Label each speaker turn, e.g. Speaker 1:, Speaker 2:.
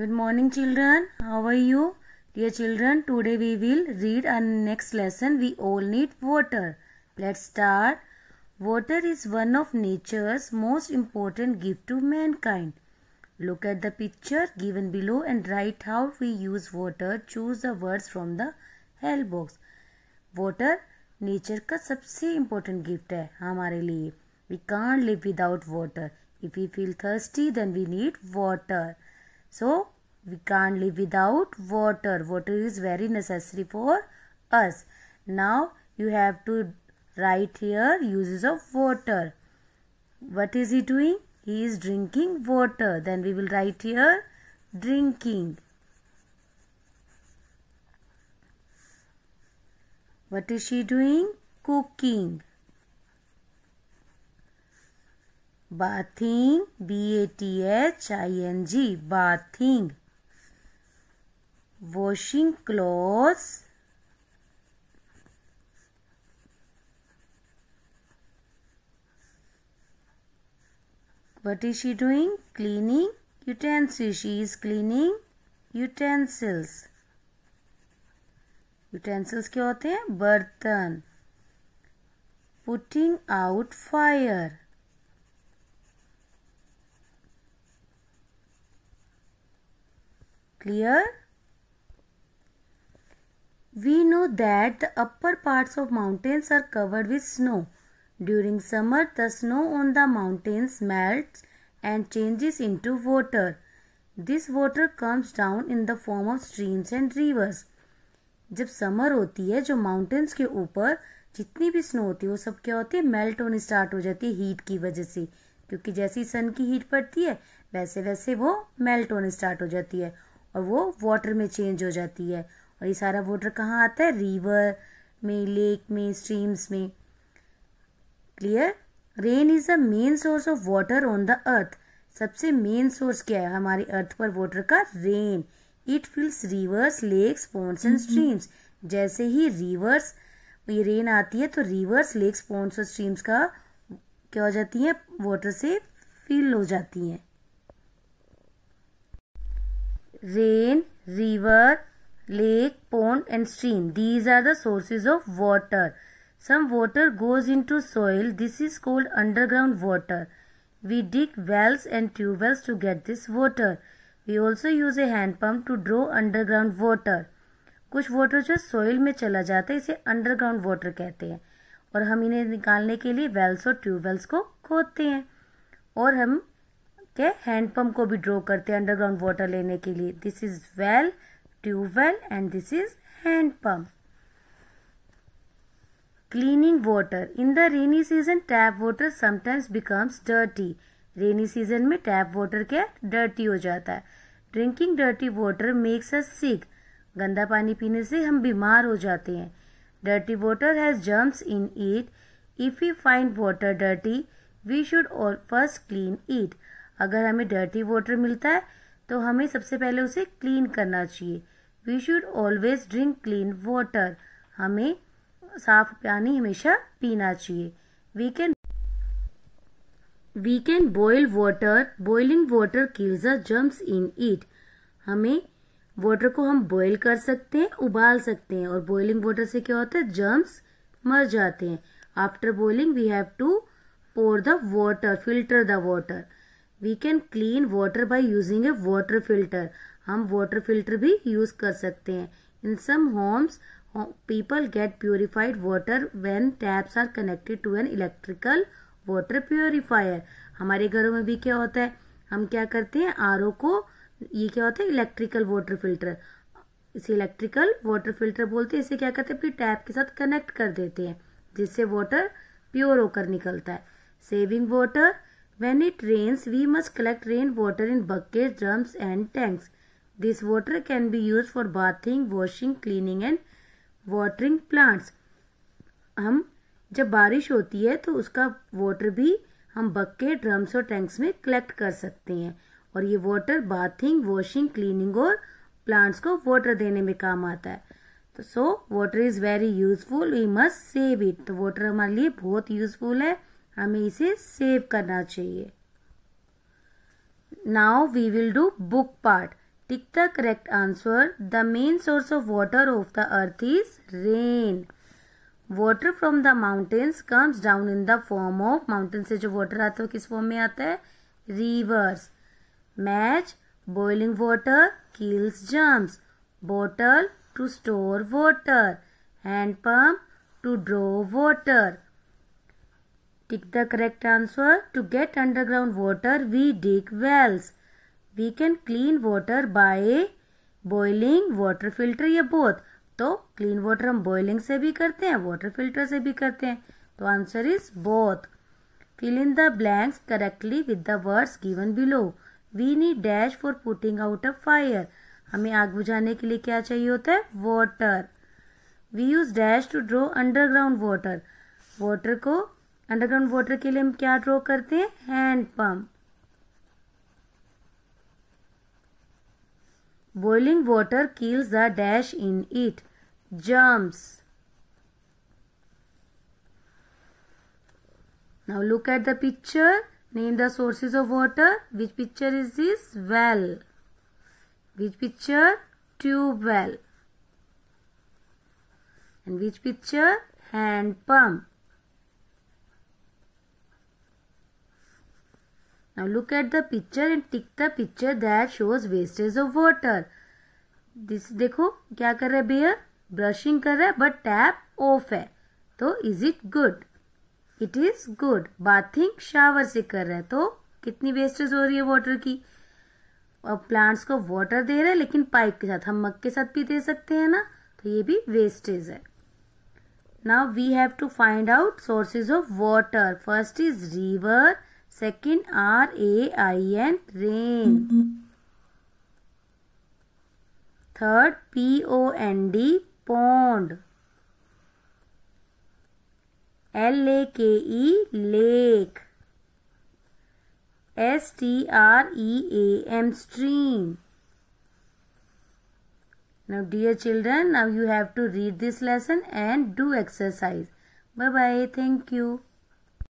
Speaker 1: Good morning children. How are you? Dear children, today we will read our next lesson. We all need water. Let's start. Water is one of nature's most important gift to mankind. Look at the picture given below and write how we use water. Choose the words from the help box. Water nature का सबसे gift gift है हमारे लिए can't live without water. If we feel thirsty, then we need water. So we can't live without water. Water is very necessary for us. Now you have to write here uses of water. What is he doing? He is drinking water. Then we will write here drinking. What is she doing? Cooking. Bathing B A T H I N G bathing washing clothes what is she doing cleaning utensils she is cleaning utensils utensils क्या होते हैं बर्तन putting out fire Clear? We know that the upper parts of mountains are covered with snow. During summer, the snow on the mountains melts and changes into water. This water comes down in the form of streams and rivers. जब summer होती है जो mountains के ऊपर जितनी भी snow होती है वो सब क्या होती है मेल्ट होने स्टार्ट हो जाती है हीट की वजह से क्योंकि जैसी सन की हीट पड़ती है वैसे वैसे वो मेल्ट होने स्टार्ट हो जाती है और वो वाटर में चेंज हो जाती है और ये सारा वाटर कहाँ आता है रिवर में लेक में स्ट्रीम्स में clear rain is the main source of water on the earth सबसे मेन सोर्स क्या है हमारे अर्थ पर वाटर का rain it fills rivers lakes ponds and streams जैसे ही रिवर्स ये रेन आती है तो रिवर्स लेक्स पॉन्ट्स और स्ट्रीम्स का क्या हो जाती है वाटर से फिल हो जाती हैं rain, river, lake, pond and stream. These are the sources of water. Some water goes into soil. This is called underground water. We dig wells and tube wells to get this water. We also use a hand pump to draw underground water. कुछ water जो soil में चला जाता है इसे underground water कहते हैं और हम इन्हें निकालने के लिए वेल्स और ट्यूबवेल्स को खोदते हैं और हम के हैंडपम्प को भी ड्रॉ करते हैं अंडरग्राउंड वाटर लेने के लिए this is well tubewell and this is handpump cleaning water in the rainy season tap water sometimes becomes dirty rainy season में टैप वाटर क्या डर्टी हो जाता है drinking dirty water makes us sick गंदा पानी पीने से हम बीमार हो जाते हैं dirty water has germs in it if you find water dirty we should all first clean it अगर हमें डर्टी वाटर मिलता है तो हमें सबसे पहले उसे क्लीन करना चाहिए we should always drink clean water हमें साफ पानी हमेशा पीना चाहिए we can we can boil water boiling water kills a germs in it हमें वाटर को हम बॉयल कर सकते हैं उबाल सकते हैं और बॉइलिंग वाटर से क्या होता है जम्स मर जाते हैं after boiling we have to pour the water filter the water we can clean water by using a water filter हम वाटर फिल्टर भी यूज कर सकते हैं in some homes people get purified water when taps are connected to an electrical water purifier हमारे घरों में भी क्या होता है हम क्या करते हैं आर को ये क्या होता है इलेक्ट्रिकल वाटर फिल्टर इसे इलेक्ट्रिकल वाटर फिल्टर बोलते हैं इसे क्या करते हैं अपनी टैप के साथ कनेक्ट कर देते हैं जिससे वाटर प्योर होकर निकलता है saving water When it rains, we must collect rainwater in buckets, drums and tanks. This water can be used for bathing, washing, cleaning and watering plants. हम जब बारिश होती है तो उसका वाटर भी हम बक्के ड्रम्स और टैंक्स में कलेक्ट कर सकते हैं और ये वाटर बाथिंग वॉशिंग क्लीनिंग और प्लांट्स को वाटर देने में काम आता है तो so water is very useful we must save it तो वाटर हमारे लिए बहुत यूजफुल है हमें इसे सेव करना चाहिए now we will do book part tick the correct answer the main source of water of the earth is rain water from the mountains comes down in the form of mountain से जो water आता है किस form में आता है rivers match boiling water kills germs bottle to store water hand pump to draw water Tick the correct answer. To get underground water, we dig wells. We can clean water by boiling, water filter या both. तो clean water हम boiling से भी करते हैं water filter से भी करते हैं तो answer is both. fill in the blanks correctly with the words given below we need dash for putting out a fire हमें आग बुझाने के लिए क्या चाहिए होता है Water. We use dash to draw underground water. Water को अंडरग्राउंड वाटर के लिए हम क्या ड्रॉ करते हैं hand pump boiling water kills the dash in it germs now look at the picture name the sources of water which picture is this well which picture tube well and which picture hand pump Now look at the picture and tick the picture that shows wastage of water. this देखो क्या कर रहा है bear brushing कर रहा है but tap off है तो is it good it is good bathing shower से कर रहा है तो कितनी वेस्टेज हो रही है वाटर की और प्लांट्स को वाटर दे रहे हैं लेकिन पाइप के साथ हम मक के साथ भी दे सकते हैं ना तो ये भी वेस्टेज है now we have to find out sources of water first is river Second R A I N rain. Third P O N D pond. L A K E lake. S T R E A M stream. Now dear children, now you have to read this lesson and do exercise. Bye bye. Thank you.